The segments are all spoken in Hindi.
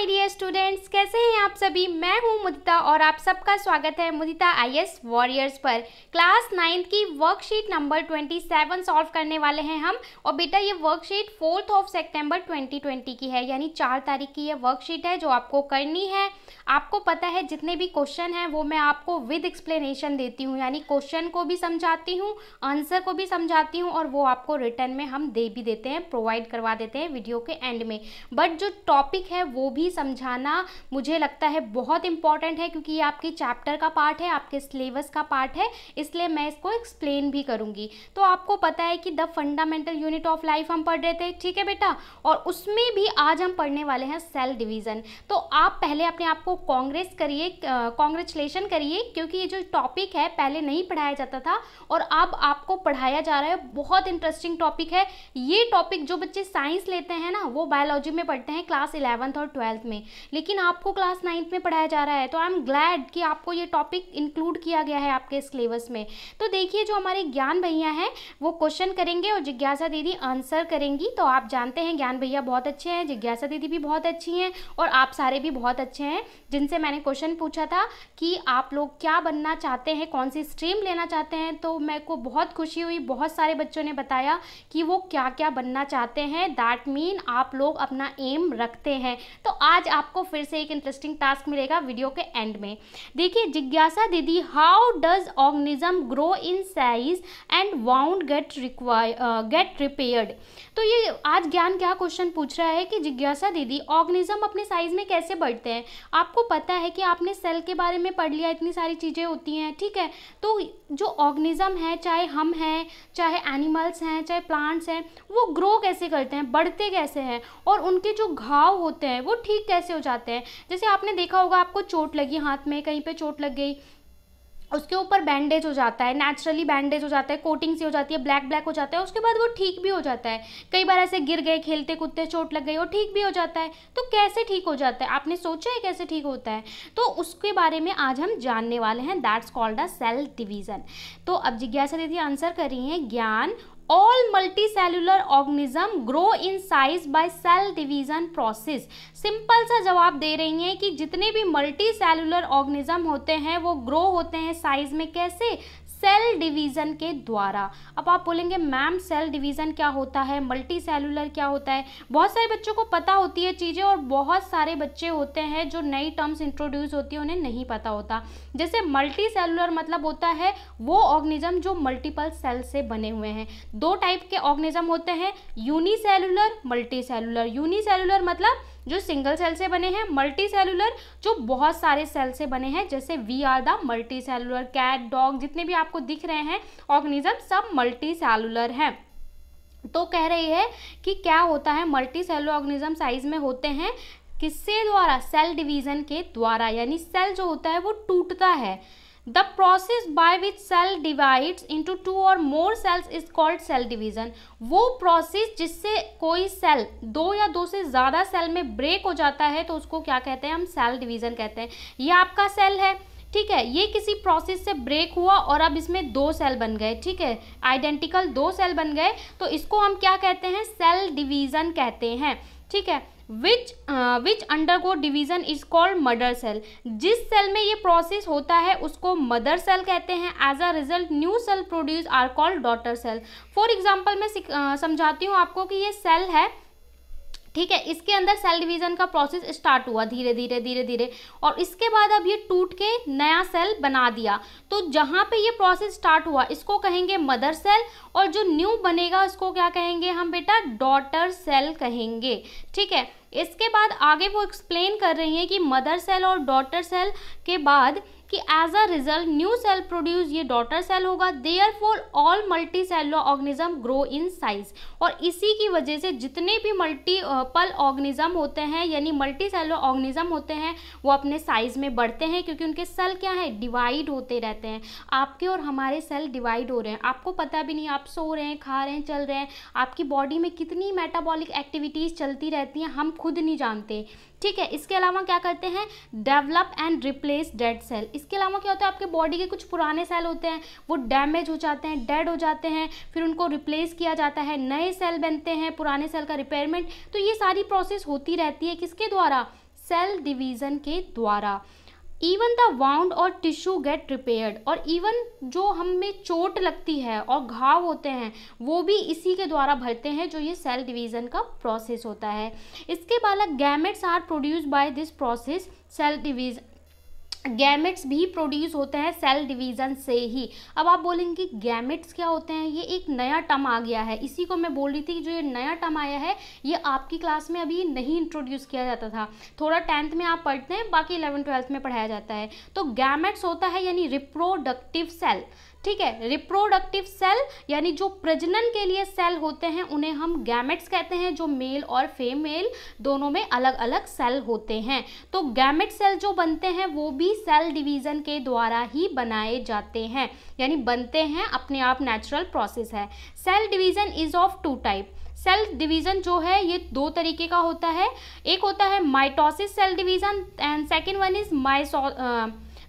माय डियर स्टूडेंट्स कैसे हैं आप सभी मैं हूं मुदिता और आप सबका स्वागत है मुदिता आईएएस वॉरियर्स पर क्लास नाइन्थ की वर्कशीट नंबर 27 सॉल्व करने वाले हैं हम और बेटा ये वर्कशीट फोर्थ ऑफ सितंबर 2020 की है यानी चार तारीख की ये वर्कशीट है जो आपको करनी है आपको पता है जितने भी क्वेश्चन हैं वो मैं आपको विद एक्सप्लेनेशन देती हूँ यानी क्वेश्चन को भी समझाती हूँ आंसर को भी समझाती हूँ और वो आपको रिटर्न में हम दे भी देते हैं प्रोवाइड करवा देते हैं वीडियो के एंड में बट जो टॉपिक है वो भी ही समझाना मुझे लगता है बहुत इंपॉर्टेंट है क्योंकि ये आपके चैप्टर का पार्ट है आपके सिलेबस का पार्ट है इसलिए मैं इसको एक्सप्लेन भी करूँगी तो आपको पता है कि the fundamental unit of life हम पढ़ रहे थे ठीक है बेटा और उसमें भी आज हम पढ़ने वाले हैं सेल डिवीज़न तो आप पहले अपने आप को कांग्रेस करिए कॉन्ग्रेचुलेशन करिए क्योंकि ये जो टॉपिक है पहले नहीं पढ़ाया जाता था और अब आपको पढ़ाया जा रहा है बहुत इंटरेस्टिंग टॉपिक है ये टॉपिक जो बच्चे साइंस लेते हैं ना वो बायोलॉजी में पढ़ते हैं क्लास इलेवंथ और ट्वेल्थ ट्वेल्थ में लेकिन आपको क्लास नाइन्थ में पढ़ाया जा रहा है तो आई एम ग्लैड कि आपको ये टॉपिक इंक्लूड किया गया है आपके सिलेबस में तो देखिए जो हमारे ज्ञान भैया हैं वो क्वेश्चन करेंगे और जिज्ञासा दीदी आंसर करेंगी तो आप जानते हैं ज्ञान भैया बहुत अच्छे हैं जिज्ञासा दीदी भी बहुत अच्छी हैं और आप सारे भी बहुत अच्छे हैं जिनसे मैंने क्वेश्चन पूछा था कि आप लोग क्या बनना चाहते हैं कौन सी स्ट्रीम लेना चाहते हैं तो मेरे को बहुत खुशी हुई बहुत सारे बच्चों ने बताया कि वो क्या क्या बनना चाहते हैं दैट मीन आप लोग अपना एम रखते हैं तो आप आज आपको फिर से एक इंटरेस्टिंग टास्क मिलेगा वीडियो के एंड में देखिए जिज्ञासा दीदी how does organism grow in size and wound get require get repaired तो ये आज ज्ञान क्या क्वेश्चन पूछ रहा है कि जिज्ञासा दीदी ऑर्गेनिज्म अपने साइज में कैसे बढ़ते हैं आपको पता है कि आपने सेल के बारे में पढ़ लिया इतनी सारी चीज़ें होती हैं ठीक है तो जो ऑर्गेनिज्म है चाहे हम हैं चाहे एनिमल्स हैं चाहे प्लांट्स हैं वो ग्रो कैसे करते हैं बढ़ते कैसे हैं और उनके जो घाव होते हैं वो ठीक ठीक कैसे हो जाते हैं जैसे आपने देखा होगा आपको चोट लगी हाथ में कहीं पे चोट लग गई उसके ऊपर बैंडेज हो जाता है नेचुरली बैंडेज हो जाता है कोटिंग सी हो जाती है ब्लैक ब्लैक हो जाता है उसके बाद वो ठीक भी हो जाता है कई बार ऐसे गिर गए खेलते कूदते चोट लग गई और ठीक भी हो जाता है तो कैसे ठीक हो जाता है आपने सोचा है कैसे ठीक होता है तो उसके बारे में आज हम जानने वाले हैं that's called a cell division तो अब जिज्ञासा दीदी आंसर कर रही है ज्ञान all multicellular organism grow in size by cell division process simple सा जवाब दे रही हैं कि जितने भी मल्टी सेलुलर ऑर्गेनिज्म होते हैं वो ग्रो होते हैं साइज में कैसे सेल डिवीज़न के द्वारा अब आप बोलेंगे मैम सेल डिवीज़न क्या होता है मल्टी सेलुलर क्या होता है बहुत सारे बच्चों को पता होती है चीज़ें और बहुत सारे बच्चे होते हैं जो नई टर्म्स इंट्रोड्यूस होती है उन्हें नहीं पता होता जैसे मल्टी सेलुलर मतलब होता है वो ऑर्गेनिज्म जो मल्टीपल सेल से बने हुए हैं दो टाइप के ऑर्गेनिज्म होते हैं यूनिसेलुलर मल्टी सेलुलर सेलुलर मतलब जो सिंगल सेल से बने हैं मल्टी सेलुलर जो बहुत सारे सेल से बने हैं जैसे we are the multicellular cat dog जितने भी आपको दिख रहे हैं ऑर्गेनिज्म सब मल्टी सेलुलर हैं तो कह रही है कि क्या होता है मल्टी सेलुलर ऑर्गेनिज्म साइज में होते हैं किससे द्वारा सेल डिवीज़न के द्वारा यानी सेल जो होता है वो टूटता है the process by which cell divide into two और more cells is called cell division वो प्रोसेस जिससे कोई सेल दो या दो से ज़्यादा सेल में ब्रेक हो जाता है तो उसको क्या कहते हैं हम सेल डिविजन कहते हैं ये आपका सेल है ठीक है ये किसी प्रोसेस से ब्रेक हुआ और अब इसमें दो सेल बन गए ठीक है आइडेंटिकल दो सेल बन गए तो इसको हम क्या कहते हैं सेल डिवीज़न कहते हैं ठीक है which which undergo division is called mother cell जिस सेल में ये प्रोसेस होता है उसको मदर सेल कहते हैं as a result new cell produce are called daughter cell for example मैं uh, समझाती हूँ आपको कि ये सेल है ठीक है इसके अंदर सेल डिवीजन का प्रोसेस स्टार्ट हुआ धीरे धीरे धीरे धीरे और इसके बाद अब ये टूट के नया सेल बना दिया तो जहाँ पे ये प्रोसेस स्टार्ट हुआ इसको कहेंगे मदर सेल और जो न्यू बनेगा उसको क्या कहेंगे हम बेटा डॉटर सेल कहेंगे ठीक है इसके बाद आगे वो एक्सप्लेन कर रही हैं कि मदर सेल और डॉटर सेल के बाद कि as a result new cell produce ये डॉटर सेल होगा therefore all multicellular organism grow in size और इसी की वजह से जितने भी मल्टी पल ऑर्गेनिज्म होते हैं यानी मल्टी सेलो ऑर्गेनिज्म होते हैं वो अपने साइज में बढ़ते हैं क्योंकि उनके सेल क्या है डिवाइड होते रहते हैं आपके और हमारे सेल डिवाइड हो रहे हैं आपको पता भी नहीं आप सो रहे हैं खा रहे हैं चल रहे हैं आपकी बॉडी में कितनी मेटाबॉलिक एक्टिविटीज़ चलती रहती हैं हम खुद नहीं जानते ठीक है इसके अलावा क्या करते हैं develop and replace dead cell इसके अलावा क्या होता है आपके बॉडी के कुछ पुराने सेल होते हैं वो डैमेज हो जाते हैं डेड हो जाते हैं फिर उनको रिप्लेस किया जाता है नए सेल बनते हैं पुराने सेल का रिपेयरमेंट तो ये सारी प्रोसेस होती रहती है किसके द्वारा सेल डिवीज़न के द्वारा इवन द वाउंड और टिश्यू गेट रिपेयर्ड और इवन जो हम में चोट लगती है और घाव होते हैं वो भी इसी के द्वारा भरते हैं जो ये सेल डिवीज़न का प्रोसेस होता है इसके बाद gametes are produce by this process cell division gametes भी प्रोड्यूस होते हैं सेल डिवीज़न से ही अब आप बोलेंगे कि गैमेट्स क्या होते हैं ये एक नया टर्म आ गया है इसी को मैं बोल रही थी कि जो ये नया टर्म आया है ये आपकी क्लास में अभी नहीं इंट्रोड्यूस किया जाता था थोड़ा टेंथ में आप पढ़ते हैं बाकी इलेवन ट्वेल्थ में पढ़ाया जाता है तो गैमेट्स होता है यानी रिप्रोडक्टिव सेल ठीक है रिप्रोडक्टिव सेल यानी जो प्रजनन के लिए सेल होते हैं उन्हें हम गैमेट्स कहते हैं जो मेल और फेमेल दोनों में अलग अलग सेल होते हैं तो गैमेट सेल जो बनते हैं वो भी सेल डिवीज़न के द्वारा ही बनाए जाते हैं यानी बनते हैं अपने आप नेचुरल प्रोसेस है cell division is of two type cell division जो है ये दो तरीके का होता है एक होता है mitosis cell division and second one is माइसो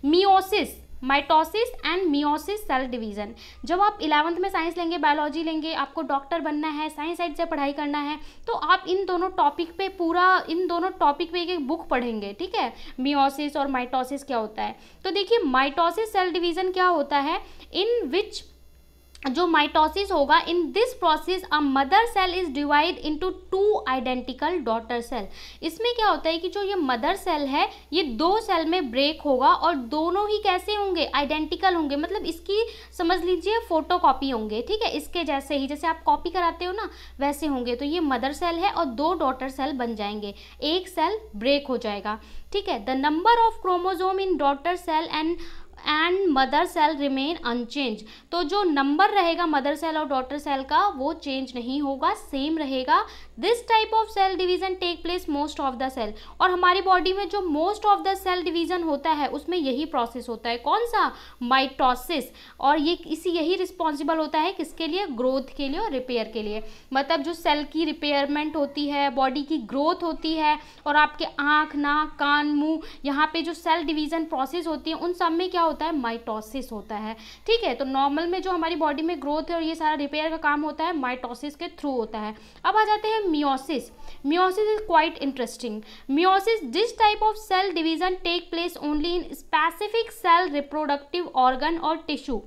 meiosis mitosis and meiosis cell division जब आप इलेवंथ में साइंस लेंगे बायोलॉजी लेंगे आपको डॉक्टर बनना है साइंस साइड से पढ़ाई करना है तो आप इन दोनों टॉपिक पे पूरा इन दोनों टॉपिक पे एक एक बुक पढ़ेंगे ठीक है मियोसिस और माइटोसिस क्या होता है तो देखिए माइटोसिस सेल डिवीज़न क्या होता है इन विच जो माइटोसिस होगा in this process a mother cell is divide into two identical daughter cell इसमें क्या होता है कि जो ये मदर सेल है ये दो सेल में ब्रेक होगा और दोनों ही कैसे होंगे आइडेंटिकल होंगे मतलब इसकी समझ लीजिए फोटो कॉपी होंगे ठीक है इसके जैसे ही जैसे आप कॉपी कराते हो ना वैसे होंगे तो ये मदर सेल है और दो डॉटर सेल बन जाएंगे एक सेल ब्रेक हो जाएगा ठीक है the number of chromosome in daughter cell and and mother cell remain unchanged तो जो नंबर रहेगा मदर सेल और डॉटर सेल का वो चेंज नहीं होगा सेम रहेगा this type of cell division take place most of the cell और हमारी बॉडी में जो most of the cell division होता है उसमें यही प्रोसेस होता है कौन सा माइटोसिस और ये इसी यही रिस्पॉन्सिबल होता है किसके लिए ग्रोथ के लिए और रिपेयर के लिए मतलब जो सेल की रिपेयरमेंट होती है बॉडी की ग्रोथ होती है और आपके आँख नाक कान मुँह यहाँ पे जो सेल डिवीजन प्रोसेस होती है उन सब में क्या होता है माइटोसिस होता है ठीक है तो नॉर्मल में जो हमारी बॉडी में ग्रोथ है और ये सारा रिपेयर का काम होता है माइटोसिस के थ्रू होता है अब आ जाते हैं meiosis meiosis is quite interesting meiosis this type of cell division take place only in specific cell reproductive organ और टिश्यू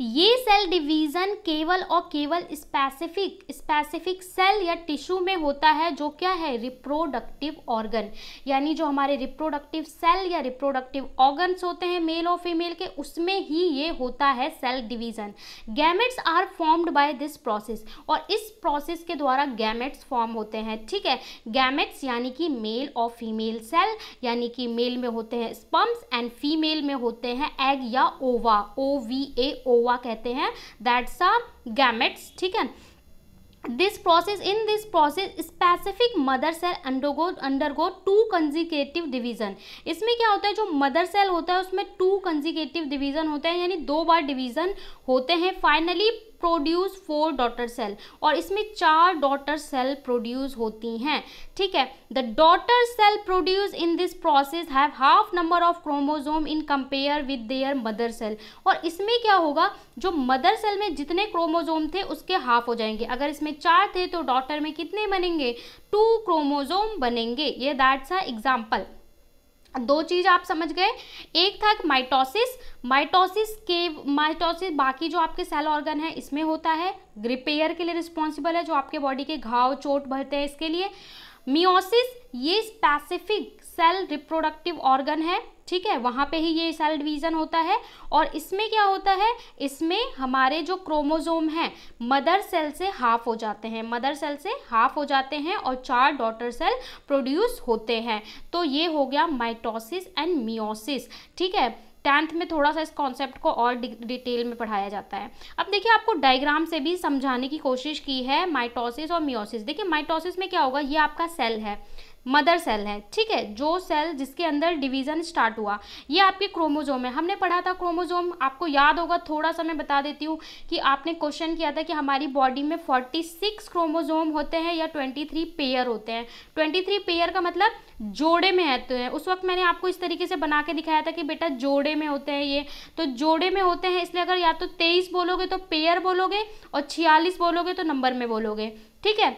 ये सेल डिवीज़न केवल और केवल स्पेसिफिक स्पेसिफिक सेल या टिश्यू में होता है जो क्या है रिप्रोडक्टिव ऑर्गन यानी जो हमारे रिप्रोडक्टिव सेल या रिप्रोडक्टिव ऑर्गन्स होते हैं मेल और फीमेल के उसमें ही ये होता है cell division gametes are formed by this process और इस प्रोसेस के द्वारा गैमेट्स फॉर्म होते हैं ठीक है गैमेट्स यानी कि मेल और फीमेल सेल यानी कि मेल में होते हैं स्पम्स एंड फीमेल में होते हैं एग या ओवा ओ वी ए ओ ओवा कहते हैं दैट्स आर गैमेट्स ठीक है this process in this process specific mother cell undergo undergo to conjugative division इसमें क्या होता है जो मदर सेल होता है उसमें टू कंजिकेटिव डिवीजन होते हैं यानी दो बार डिवीजन होते हैं finally produce four daughter cell और इसमें चार डॉटर सेल प्रोड्यूस होती हैं ठीक है the daughter cell produce in this process have half number of chromosome in compare with their mother cell और इसमें क्या होगा जो मदर सेल में जितने क्रोमोजोम थे उसके हाफ हो जाएंगे अगर इसमें चार थे तो डॉटर में कितने बनेंगे टू क्रोमोजोम बनेंगे ये दैट्स अ एग्जाम्पल दो चीज़ आप समझ गए एक था माइटोसिस माइटोसिस के माइटोसिस बाकी जो आपके सेल ऑर्गन है इसमें होता है रिपेयर के लिए रिस्पॉन्सिबल है जो आपके बॉडी के घाव चोट भरते हैं इसके लिए मियोसिस ये स्पेसिफिक सेल रिप्रोडक्टिव ऑर्गन है ठीक है वहाँ पे ही ये सेल डिवीज़न होता है और इसमें क्या होता है इसमें हमारे जो क्रोमोजोम हैं मदर सेल से हाफ हो जाते हैं मदर सेल से हाफ हो जाते हैं और चार डॉटर सेल प्रोड्यूस होते हैं तो ये हो गया माइटोसिस एंड मियोसिस ठीक है टेंथ में थोड़ा सा इस कॉन्सेप्ट को और डिटेल में पढ़ाया जाता है अब देखिए आपको डायग्राम से भी समझाने की कोशिश की है माइटोसिस और मियोसिस देखिए माइटोसिस में क्या होगा ये आपका सेल है मदर सेल है ठीक है जो सेल जिसके अंदर डिवीज़न स्टार्ट हुआ ये आपके क्रोमोजोम है हमने पढ़ा था क्रोमोजोम आपको याद होगा थोड़ा सा मैं बता देती हूँ कि आपने क्वेश्चन किया था कि हमारी बॉडी में फोर्टी सिक्स क्रोमोजोम होते हैं या ट्वेंटी थ्री पेयर होते हैं ट्वेंटी थ्री पेयर का मतलब जोड़े में रहते हैं उस वक्त मैंने आपको इस तरीके से बना के दिखाया था कि बेटा जोड़े में होते हैं ये तो जोड़े में होते हैं इसलिए अगर या तो तेईस बोलोगे तो पेयर बोलोगे और छियालीस बोलोगे तो नंबर में बोलोगे ठीक है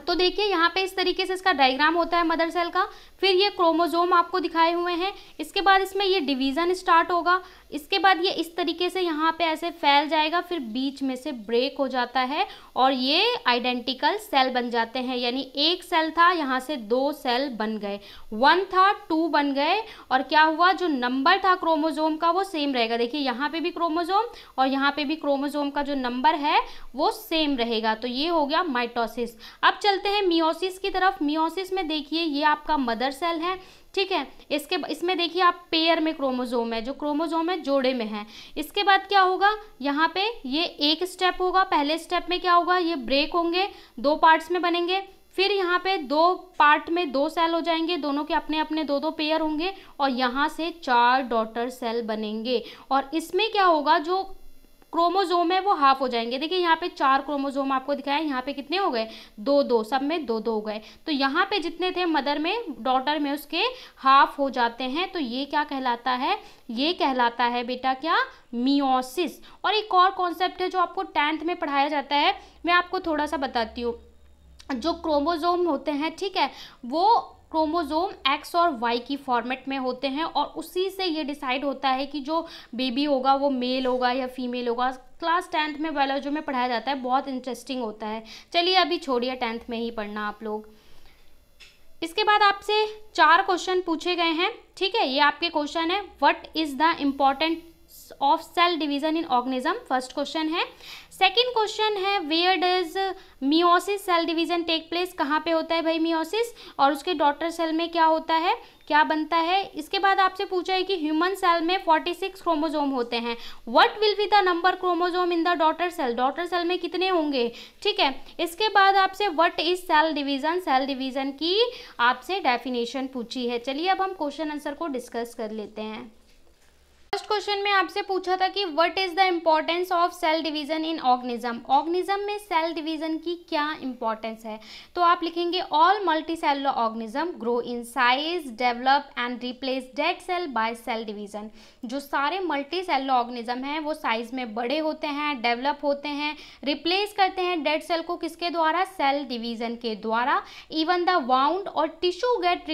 तो देखिए यहाँ पे इस तरीके से इसका डायग्राम होता है मदर सेल का फिर ये क्रोमोजोम आपको दिखाए हुए हैं इसके बाद इसमें ये डिवीज़न स्टार्ट होगा इसके बाद ये इस तरीके से यहाँ पे ऐसे फैल जाएगा फिर बीच में से ब्रेक हो जाता है और ये आइडेंटिकल सेल बन जाते हैं यानी एक सेल था यहाँ से दो सेल बन गए वन था टू बन गए और क्या हुआ जो नंबर था क्रोमोजोम का वो सेम रहेगा देखिए यहाँ पे भी क्रोमोजोम और यहाँ पे भी क्रोमोजोम का जो नंबर है वो सेम रहेगा तो ये हो गया माइटोसिस अब चलते हैं मियोसिस की तरफ मियोसिस में देखिए ये आपका मदर सेल है ठीक है इसके इसमें देखिए आप पेयर में क्रोमोजोम है जो क्रोमोजोम है जोड़े में है इसके बाद क्या होगा यहाँ पे ये एक स्टेप होगा पहले स्टेप में क्या होगा ये ब्रेक होंगे दो पार्ट्स में बनेंगे फिर यहाँ पे दो पार्ट में दो सेल हो जाएंगे दोनों के अपने अपने दो दो पेयर होंगे और यहाँ से चार डॉटर सेल बनेंगे और इसमें क्या होगा जो क्रोमोजोम है वो हाफ हो जाएंगे देखिए यहाँ पे चार क्रोमोजोम आपको दिखाया यहाँ पे कितने हो गए दो दो सब में दो दो हो गए तो यहाँ पे जितने थे मदर में डॉटर में उसके हाफ हो जाते हैं तो ये क्या कहलाता है ये कहलाता है बेटा क्या मियोसिस और एक और कॉन्सेप्ट है जो आपको टेंथ में पढ़ाया जाता है मैं आपको थोड़ा सा बताती हूँ जो क्रोमोजोम होते हैं ठीक है वो क्रोमोजोम एक्स और वाई की फॉर्मेट में होते हैं और उसी से ये डिसाइड होता है कि जो बेबी होगा वो मेल होगा या फीमेल होगा क्लास टेंथ में बायोलॉजी में पढ़ाया जाता है बहुत इंटरेस्टिंग होता है चलिए अभी छोड़िए टेंथ में ही पढ़ना आप लोग इसके बाद आपसे चार क्वेश्चन पूछे गए हैं ठीक है ये आपके क्वेश्चन है what is the important of cell division in organism first question है सेकंड क्वेश्चन है where does meiosis cell division take place कहाँ पे होता है भाई मियोसिस और उसके डॉटर सेल में क्या होता है क्या बनता है इसके बाद आपसे पूछा है कि ह्यूमन सेल में 46 सिक्स क्रोमोजोम होते हैं what will be the number chromosome in the daughter cell daughter cell में कितने होंगे ठीक है इसके बाद आपसे what is cell division cell division की आपसे डेफिनेशन पूछी है चलिए अब हम क्वेश्चन आंसर को डिस्कस कर लेते हैं क्वेश्चन में आपसे पूछा था कि what is the importance of cell division in organism organism में सेल डिवीजन की क्या इंपॉर्टेंस है तो आप लिखेंगे all multicellular organism grow in size develop and replace dead cell by cell division जो सारे मल्टी सेलर ऑर्गेनिज्म हैं वो साइज में बड़े होते हैं डेवलप होते हैं रिप्लेस करते हैं डेड सेल को किसके द्वारा सेल डिवीजन के द्वारा इवन द वाउंड और tissue get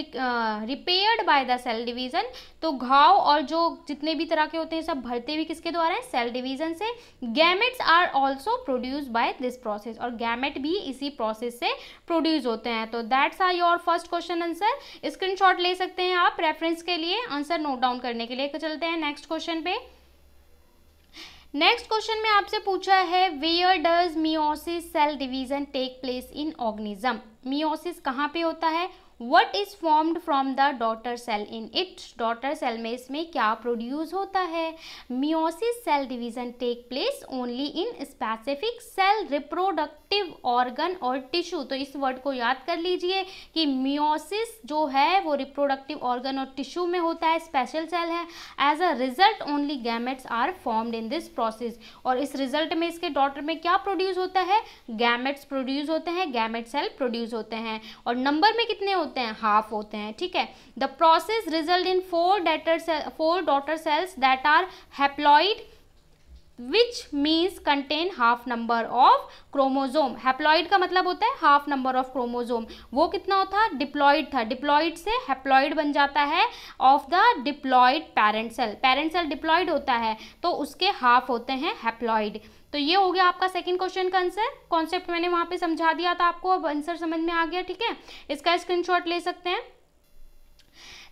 repaired by the cell division तो घाव और जो जितने भी तरह के होते हैं सब भरते भी किसके द्वारा है सेल डिवीजन से gametes are also produce by this process और गैमेट भी इसी प्रोसेस से प्रोड्यूस होते हैं तो that's are your first question answer screen ले सकते हैं आप रेफरेंस के लिए आंसर नोट डाउन करने के लिए तो चलते हैं नेक्स्ट क्वेश्चन पे नेक्स्ट क्वेश्चन में आपसे पूछा है where does meiosis cell division take place in organism meiosis कहाँ पे होता है what is formed from the daughter cell in it daughter cell में इसमें क्या प्रोड्यूस होता है meiosis cell division take place only in specific cell reproductive organ और टिश्यू तो इस वर्ड को याद कर लीजिए कि मियोसिस जो है वो रिप्रोडक्टिव ऑर्गन और टिश्यू में होता है स्पेशल सेल है as a result only gametes are formed in this process और इस रिजल्ट में इसके डॉटर में क्या प्रोड्यूस होता है गैमेट्स प्रोड्यूस होते हैं गैमेट सेल प्रोड्यूस होते हैं और नंबर में कितने होते होते हैं हाफ होते हैं ठीक है the process result in four daughter four daughter cells that are haploid Which means contain half number of chromosome. Haploid का मतलब होता है half number of chromosome. वो कितना होता है डिप्लॉइड था डिप्लॉइड से हैप्लॉइड बन जाता है of the diploid parent cell parent cell diploid होता है तो उसके हाफ होते हैं हैप्लॉइड तो ये हो गया आपका सेकंड क्वेश्चन का आंसर कॉन्सेप्ट मैंने वहां पे समझा दिया था आपको अब आंसर समझ में आ गया ठीक है इसका स्क्रीनशॉट ले सकते हैं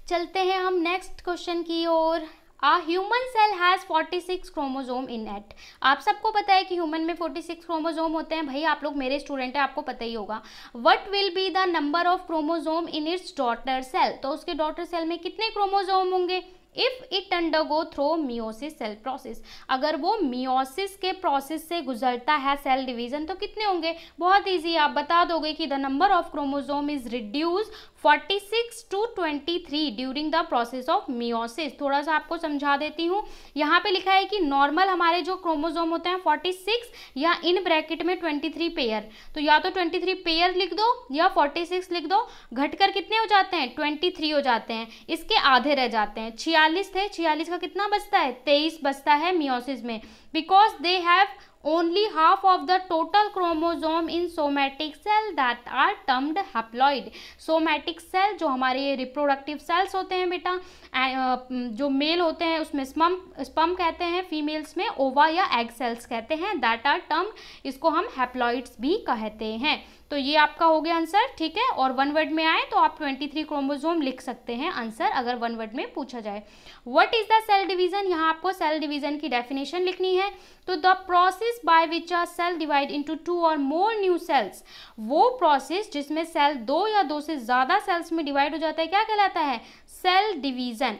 चलते हैं हम नेक्स्ट क्वेश्चन की ओर आ human cell has 46 chromosome in it आप सबको पता है कि ह्यूमन में 46 क्रोमोजोम होते हैं भाई आप लोग मेरे स्टूडेंट हैं आपको पता ही होगा what will be the number of chromosome in its daughter cell तो उसके डॉटर सेल में कितने क्रोमोजोम होंगे if it undergo through meiosis cell process अगर वो मियोसिस के प्रोसेस से गुजरता है सेल डिवीजन तो कितने होंगे बहुत ईजी आप बता दोगे कि the number of chromosome is reduce 46 to 23 during the process of meiosis थोड़ा सा आपको समझा देती हूँ यहाँ पे लिखा है कि नॉर्मल हमारे जो क्रोमोजोम होते हैं 46 या इन ब्रैकेट में 23 पेयर तो या तो 23 पेयर लिख दो या 46 लिख दो घटकर कितने हो जाते हैं 23 हो जाते हैं इसके आधे रह जाते हैं छियालीस थे छियालीस का कितना बचता है तेईस बचता है मियोसिस में because they have only half of the total chromosome in somatic cell that are termed haploid somatic cell जो हमारे रिप्रोडक्टिव सेल्स होते हैं बेटा uh, mm, जो मेल होते हैं उसमें स्पम स्पम कहते हैं फीमेल्स में ओवा या एग सेल्स कहते हैं दैट आर टर्म इसको हम हैप्लॉइड्स भी कहते हैं तो ये आपका हो गया आंसर ठीक है और वन वर्ड में आए तो आप ट्वेंटी थ्री क्रोमोजोम लिख सकते हैं आंसर अगर वन वर्ड में पूछा जाए what is the cell division यहाँ आपको सेल डिवीजन की डेफिनेशन लिखनी है तो the process by which are cell divide into two और मोर न्यू सेल्स वो प्रोसेस जिसमें सेल दो या दो से ज़्यादा सेल्स में डिवाइड हो जाता है क्या कहलाता है सेल डिवीजन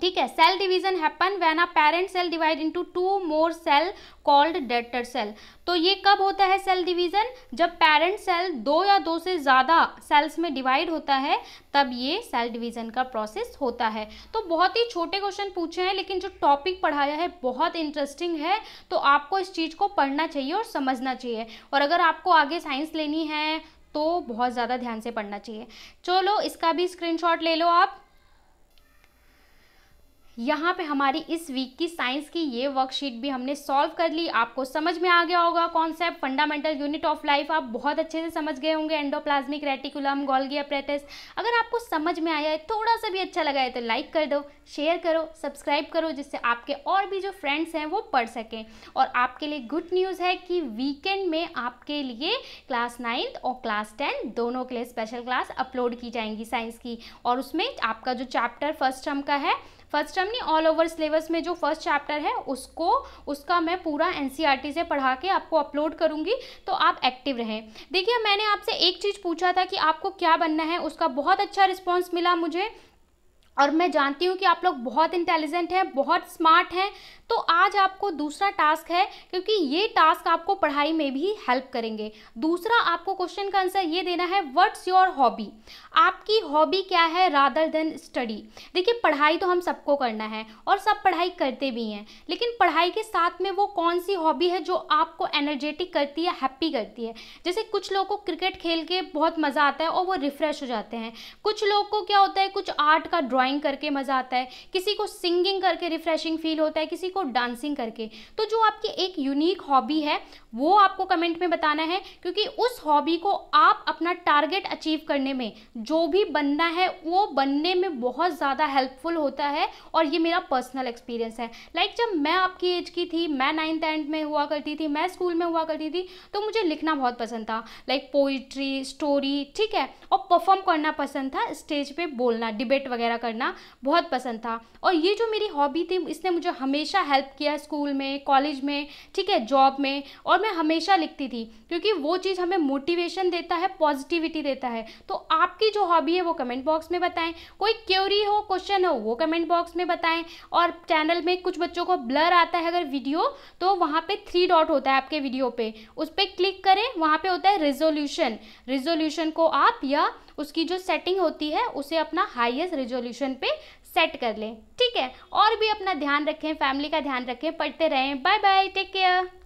ठीक है cell division happen when a parent cell divide into two more cell called daughter cell तो ये कब होता है सेल डिवीजन जब पेरेंट सेल दो या दो से ज़्यादा सेल्स में डिवाइड होता है तब ये सेल डिवीजन का प्रोसेस होता है तो बहुत ही छोटे क्वेश्चन पूछे हैं लेकिन जो टॉपिक पढ़ाया है बहुत इंटरेस्टिंग है तो आपको इस चीज़ को पढ़ना चाहिए और समझना चाहिए और अगर आपको आगे साइंस लेनी है तो बहुत ज़्यादा ध्यान से पढ़ना चाहिए चलो इसका भी स्क्रीनशॉट ले लो आप यहाँ पे हमारी इस वीक की साइंस की ये वर्कशीट भी हमने सॉल्व कर ली आपको समझ में आ गया होगा concept fundamental unit of life आप बहुत अच्छे से समझ गए होंगे एंडोप्लाज्मिक रेटिकुलम गोल्गी अप्रेटिस अगर आपको समझ में आया है थोड़ा सा भी अच्छा लगा है तो लाइक कर दो शेयर करो सब्सक्राइब करो जिससे आपके और भी जो फ्रेंड्स हैं वो पढ़ सकें और आपके लिए गुड न्यूज़ है कि वीकेंड में आपके लिए क्लास नाइन्थ और क्लास टेन दोनों के लिए स्पेशल क्लास अपलोड की जाएंगी साइंस की और उसमें आपका जो चैप्टर फर्स्ट टर्म का है फर्स्ट टर्म नहीं ऑल ओवर सिलेबस में जो फर्स्ट चैप्टर है उसको उसका मैं पूरा एन e से पढ़ा के आपको अपलोड करूँगी तो आप एक्टिव रहें देखिए मैंने आपसे एक चीज़ पूछा था कि आपको क्या बनना है उसका बहुत अच्छा रिस्पॉन्स मिला मुझे और मैं जानती हूँ कि आप लोग बहुत इंटेलिजेंट हैं बहुत स्मार्ट हैं तो आज आपको दूसरा टास्क है क्योंकि ये टास्क आपको पढ़ाई में भी हेल्प करेंगे दूसरा आपको क्वेश्चन का आंसर ये देना है व्हाट्स योर हॉबी आपकी हॉबी क्या है रादर देन स्टडी देखिए पढ़ाई तो हम सबको करना है और सब पढ़ाई करते भी हैं लेकिन पढ़ाई के साथ में वो कौन सी हॉबी है जो आपको एनर्जेटिक करती है हैप्पी करती है जैसे कुछ लोगों को क्रिकेट खेल के बहुत मज़ा आता है और वो रिफ़्रेश हो जाते हैं कुछ लोग को क्या होता है कुछ आर्ट का ड्राॅइंग करके मज़ा आता है किसी को सिंगिंग करके रिफ़्रेशिंग फील होता है किसी को डांसिंग करके तो जो आपकी एक यूनिक हॉबी है वो आपको कमेंट में बताना है क्योंकि उस हॉबी को आप अपना टारगेट अचीव करने में जो भी बनना है वो बनने में बहुत ज़्यादा हेल्पफुल होता है और ये मेरा पर्सनल एक्सपीरियंस है लाइक like जब मैं आपकी एज की थी मैं नाइन्थ एंड में हुआ करती थी मैं स्कूल में हुआ करती थी तो मुझे लिखना बहुत पसंद था लाइक पोइट्री स्टोरी ठीक है और परफॉर्म करना पसंद था स्टेज पर बोलना डिबेट वगैरह करना बहुत पसंद था और ये जो मेरी हॉबी थी इसने मुझे हमेशा हेल्प किया स्कूल में कॉलेज में ठीक है जॉब में और मैं हमेशा लिखती थी क्योंकि वो चीज़ हमें मोटिवेशन देता है पॉजिटिविटी देता है तो आपकी जो हॉबी है वो कमेंट बॉक्स में बताएं कोई क्यूरी हो क्वेश्चन हो वो कमेंट बॉक्स में बताएं और चैनल में कुछ बच्चों को ब्लर आता है अगर वीडियो तो वहाँ पर थ्री डॉट होता है आपके वीडियो पर उस पर क्लिक करें वहाँ पर होता है रिजोल्यूशन रिजोल्यूशन को आप या उसकी जो सेटिंग होती है उसे अपना हाईएस्ट रिजोल्यूशन पे सेट कर लें ठीक है और भी अपना ध्यान रखें फैमिली का ध्यान रखें पढ़ते रहें बाय बाय टेक केयर